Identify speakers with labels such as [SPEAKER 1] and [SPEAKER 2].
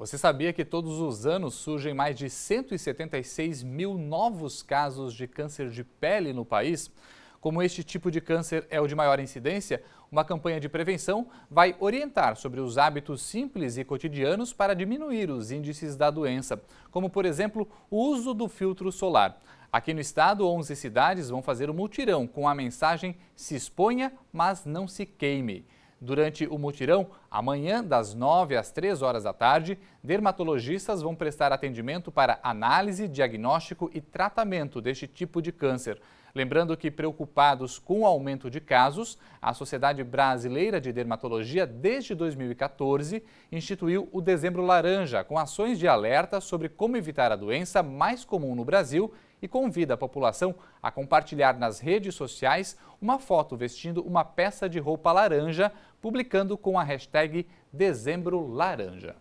[SPEAKER 1] Você sabia que todos os anos surgem mais de 176 mil novos casos de câncer de pele no país? Como este tipo de câncer é o de maior incidência, uma campanha de prevenção vai orientar sobre os hábitos simples e cotidianos para diminuir os índices da doença, como, por exemplo, o uso do filtro solar. Aqui no estado, 11 cidades vão fazer o um mutirão com a mensagem Se exponha, mas não se queime. Durante o mutirão, amanhã, das 9 às 3 horas da tarde, dermatologistas vão prestar atendimento para análise, diagnóstico e tratamento deste tipo de câncer. Lembrando que, preocupados com o aumento de casos, a Sociedade Brasileira de Dermatologia, desde 2014, instituiu o Dezembro Laranja, com ações de alerta sobre como evitar a doença mais comum no Brasil e convida a população a compartilhar nas redes sociais uma foto vestindo uma peça de roupa laranja, publicando com a hashtag Dezembro Laranja.